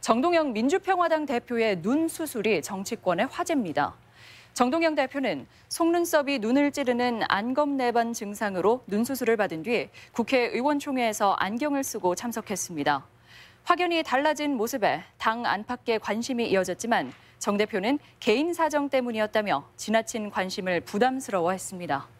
정동영 민주평화당 대표의 눈 수술이 정치권의 화제입니다. 정동영 대표는 속눈썹이 눈을 찌르는 안검내반 증상으로 눈 수술을 받은 뒤 국회의원총회에서 안경을 쓰고 참석했습니다. 확연히 달라진 모습에 당 안팎의 관심이 이어졌지만 정 대표는 개인 사정 때문이었다며 지나친 관심을 부담스러워했습니다.